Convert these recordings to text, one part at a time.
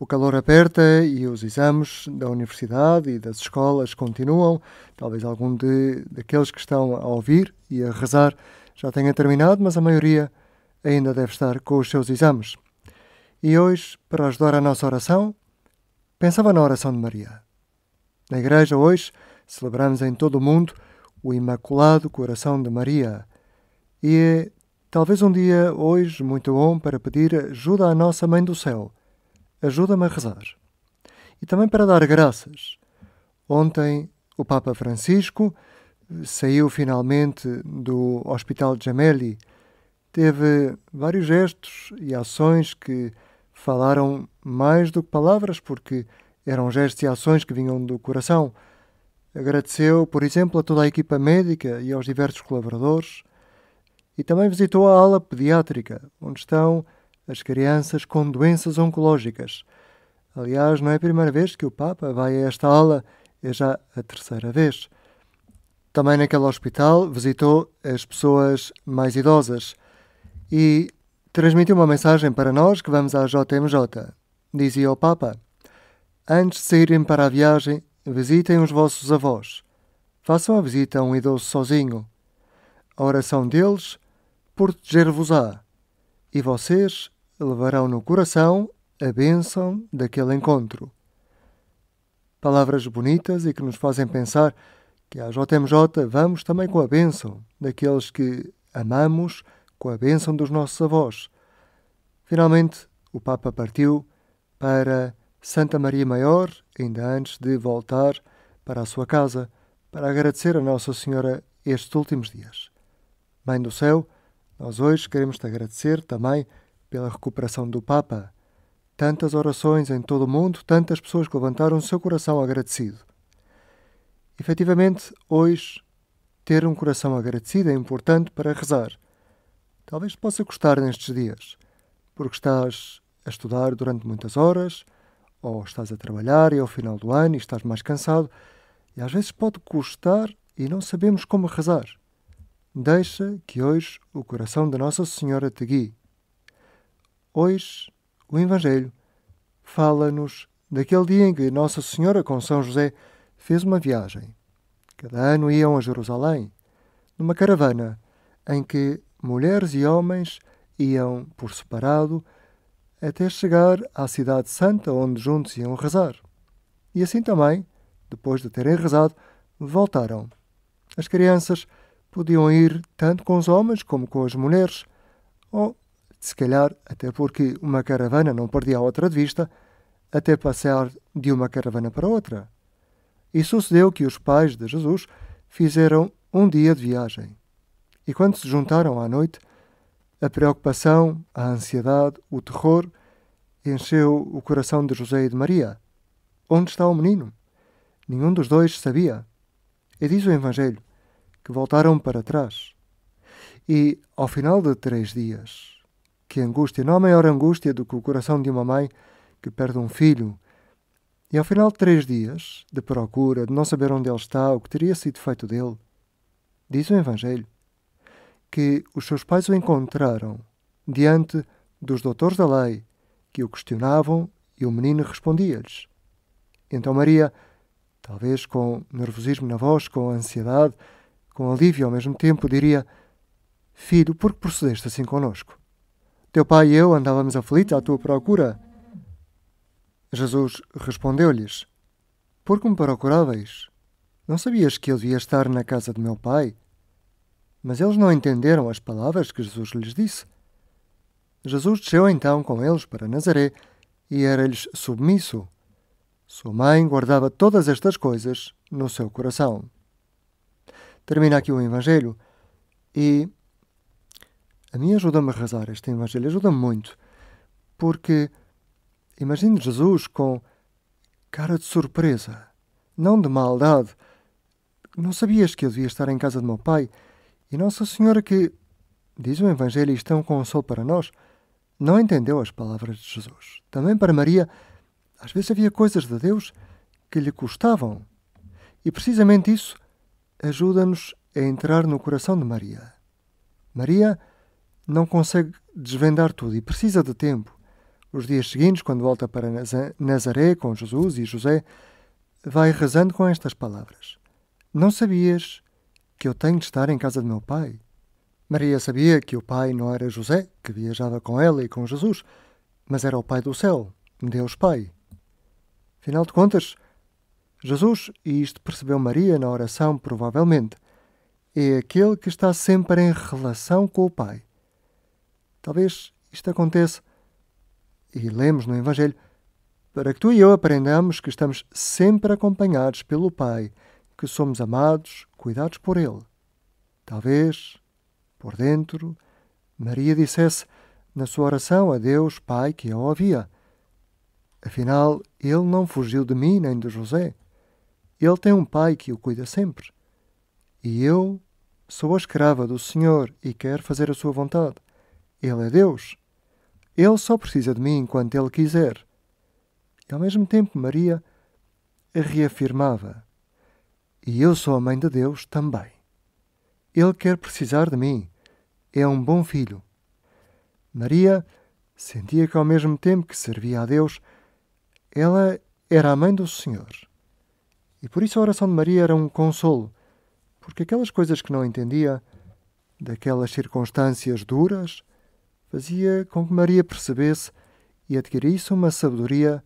O calor aperta e os exames da universidade e das escolas continuam. Talvez algum de, daqueles que estão a ouvir e a rezar já tenha terminado, mas a maioria ainda deve estar com os seus exames. E hoje, para ajudar a nossa oração, pensava na oração de Maria. Na igreja, hoje, celebramos em todo o mundo o Imaculado Coração de Maria. E é talvez um dia hoje muito bom para pedir ajuda à nossa Mãe do Céu ajuda-me a rezar. E também para dar graças. Ontem, o Papa Francisco eh, saiu finalmente do Hospital de Gemelli. Teve vários gestos e ações que falaram mais do que palavras, porque eram gestos e ações que vinham do coração. Agradeceu, por exemplo, a toda a equipa médica e aos diversos colaboradores. E também visitou a ala pediátrica, onde estão as crianças com doenças oncológicas. Aliás, não é a primeira vez que o Papa vai a esta aula, é já a terceira vez. Também naquele hospital visitou as pessoas mais idosas e transmitiu uma mensagem para nós que vamos à JMJ. Dizia o Papa: Antes de saírem para a viagem, visitem os vossos avós. Façam a visita a um idoso sozinho. A oração deles proteger-vos-á. E vocês levarão no coração a bênção daquele encontro. Palavras bonitas e que nos fazem pensar que à JMJ vamos também com a bênção daqueles que amamos, com a bênção dos nossos avós. Finalmente, o Papa partiu para Santa Maria Maior, ainda antes de voltar para a sua casa, para agradecer a Nossa Senhora estes últimos dias. Mãe do Céu, nós hoje queremos te agradecer também pela recuperação do Papa. Tantas orações em todo o mundo, tantas pessoas que levantaram o seu coração agradecido. Efetivamente, hoje, ter um coração agradecido é importante para rezar. Talvez possa custar nestes dias, porque estás a estudar durante muitas horas, ou estás a trabalhar e ao final do ano e estás mais cansado, e às vezes pode custar e não sabemos como rezar. Deixa que hoje o coração da Nossa Senhora te guie. Hoje, o Evangelho fala-nos daquele dia em que Nossa Senhora com São José fez uma viagem. Cada ano iam a Jerusalém, numa caravana em que mulheres e homens iam por separado até chegar à Cidade Santa, onde juntos iam rezar. E assim também, depois de terem rezado, voltaram. As crianças podiam ir tanto com os homens como com as mulheres, ou se calhar, até porque uma caravana não perdia a outra de vista, até passar de uma caravana para outra. E sucedeu que os pais de Jesus fizeram um dia de viagem. E quando se juntaram à noite, a preocupação, a ansiedade, o terror encheu o coração de José e de Maria. Onde está o menino? Nenhum dos dois sabia. E diz o Evangelho que voltaram para trás. E, ao final de três dias, que angústia, não há maior angústia do que o coração de uma mãe que perde um filho. E ao final de três dias de procura, de não saber onde ele está, o que teria sido feito dele, diz o Evangelho que os seus pais o encontraram diante dos doutores da lei, que o questionavam e o menino respondia-lhes. Então Maria, talvez com nervosismo na voz, com ansiedade, com alívio ao mesmo tempo, diria: Filho, por que procedeste assim conosco? Teu pai e eu andávamos aflitos à tua procura. Jesus respondeu-lhes: Por que me procuráveis? Não sabias que eu devia estar na casa de meu pai? Mas eles não entenderam as palavras que Jesus lhes disse. Jesus desceu então com eles para Nazaré e era-lhes submisso. Sua mãe guardava todas estas coisas no seu coração. Termina aqui o Evangelho e a mim ajuda-me a rezar este Evangelho, ajuda-me muito, porque imagino Jesus com cara de surpresa, não de maldade. Não sabias que eu devia estar em casa de meu pai e Nossa Senhora, que, diz o Evangelho, e está um consolo para nós, não entendeu as palavras de Jesus. Também para Maria, às vezes havia coisas de Deus que lhe custavam. E precisamente isso ajuda-nos a entrar no coração de Maria. Maria não consegue desvendar tudo e precisa de tempo. Os dias seguintes, quando volta para Nazaré com Jesus e José, vai rezando com estas palavras: Não sabias que eu tenho de estar em casa de meu pai? Maria sabia que o pai não era José, que viajava com ela e com Jesus, mas era o Pai do céu, Deus Pai. Afinal de contas, Jesus, e isto percebeu Maria na oração, provavelmente, é aquele que está sempre em relação com o Pai. Talvez isto aconteça. E lemos no Evangelho: para que tu e eu aprendamos que estamos sempre acompanhados pelo Pai, que somos amados, cuidados por Ele. Talvez, por dentro, Maria dissesse na sua oração a Deus Pai que a ouvia: Afinal, Ele não fugiu de mim nem de José. Ele tem um Pai que o cuida sempre. E eu sou a escrava do Senhor e quero fazer a sua vontade. Ele é Deus. Ele só precisa de mim enquanto Ele quiser. E ao mesmo tempo, Maria reafirmava: E eu sou a mãe de Deus também. Ele quer precisar de mim. É um bom filho. Maria sentia que ao mesmo tempo que servia a Deus, ela era a mãe do Senhor. E por isso a oração de Maria era um consolo, porque aquelas coisas que não entendia, daquelas circunstâncias duras, fazia com que Maria percebesse e adquirisse uma sabedoria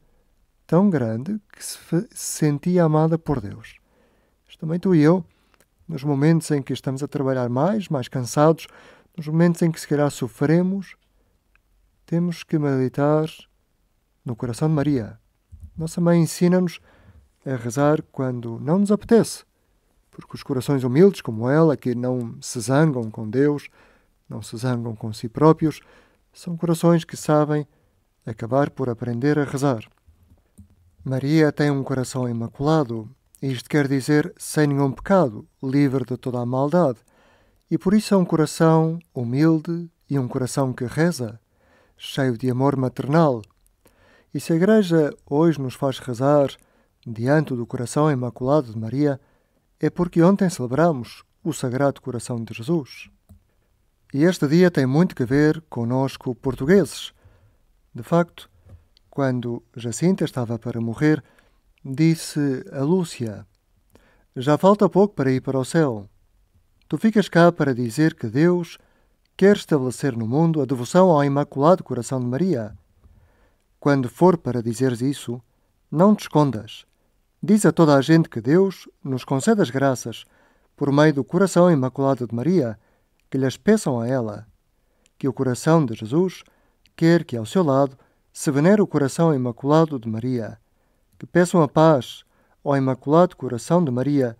tão grande que se sentia amada por Deus. também tu e eu, nos momentos em que estamos a trabalhar mais, mais cansados, nos momentos em que se calhar sofremos, temos que meditar no coração de Maria. Nossa mãe ensina-nos a rezar quando não nos apetece, porque os corações humildes como ela, que não se zangam com Deus, não se zangam com si próprios, são corações que sabem acabar por aprender a rezar. Maria tem um coração imaculado, isto quer dizer sem nenhum pecado, livre de toda a maldade, e por isso é um coração humilde e um coração que reza, cheio de amor maternal. E se a Igreja hoje nos faz rezar diante do coração imaculado de Maria, é porque ontem celebramos o Sagrado Coração de Jesus. E este dia tem muito que ver conosco, portugueses. De facto, quando Jacinta estava para morrer, disse a Lúcia: Já falta pouco para ir para o céu. Tu ficas cá para dizer que Deus quer estabelecer no mundo a devoção ao Imaculado Coração de Maria. Quando for para dizeres isso, não te escondas. Diz a toda a gente que Deus nos concede as graças por meio do Coração Imaculado de Maria que lhes peçam a ela que o coração de Jesus quer que ao seu lado se venere o coração imaculado de Maria, que peçam a paz ao imaculado coração de Maria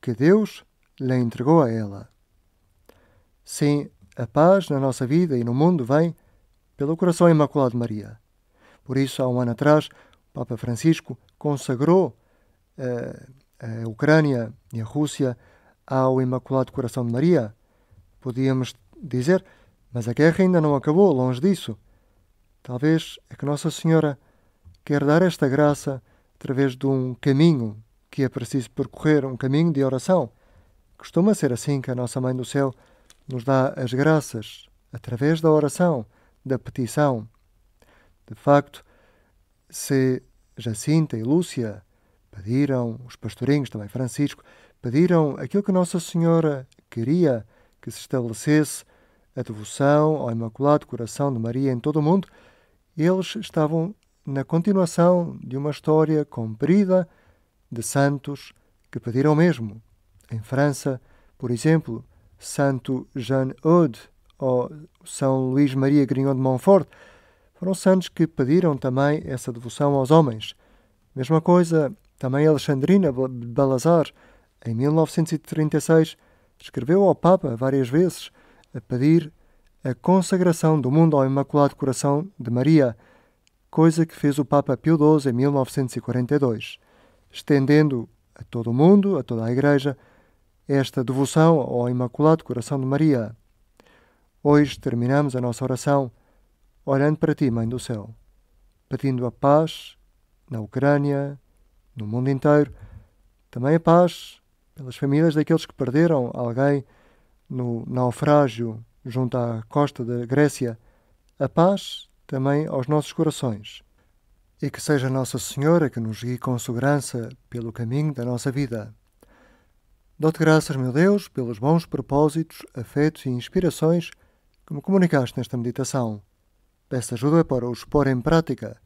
que Deus lhe entregou a ela. Sim, a paz na nossa vida e no mundo vem pelo coração imaculado de Maria. Por isso, há um ano atrás, o Papa Francisco consagrou eh, a Ucrânia e a Rússia ao Imaculado Coração de Maria, Podíamos dizer, mas a guerra ainda não acabou, longe disso. Talvez é que Nossa Senhora quer dar esta graça através de um caminho que é preciso percorrer, um caminho de oração. Costuma ser assim que a Nossa Mãe do Céu nos dá as graças, através da oração, da petição. De facto, se Jacinta e Lúcia pediram, os pastorinhos, também Francisco, pediram aquilo que Nossa Senhora queria que se estabelecesse a devoção ao Imaculado Coração de Maria em todo o mundo, eles estavam na continuação de uma história comprida de santos que pediram mesmo. Em França, por exemplo, Santo Jean Eudes ou São Luís Maria Grignon de Montfort foram santos que pediram também essa devoção aos homens. Mesma coisa também Alexandrina Balazar, em 1936, escreveu ao Papa várias vezes a pedir a consagração do mundo ao Imaculado Coração de Maria, coisa que fez o Papa Pio XII em 1942, estendendo a todo o mundo, a toda a Igreja, esta devoção ao Imaculado Coração de Maria. Hoje terminamos a nossa oração olhando para ti, Mãe do Céu, pedindo a paz na Ucrânia, no mundo inteiro, também a paz pelas famílias daqueles que perderam alguém no naufrágio junto à costa da Grécia, a paz também aos nossos corações. E que seja Nossa Senhora que nos guie com segurança pelo caminho da nossa vida. Dou-te graças, meu Deus, pelos bons propósitos, afetos e inspirações que me comunicaste nesta meditação. Peço ajuda para os pôr em prática.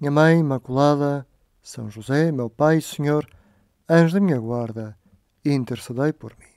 Minha Mãe Imaculada, São José, meu Pai e Senhor, anjo da minha guarda, Intersă dai por mí.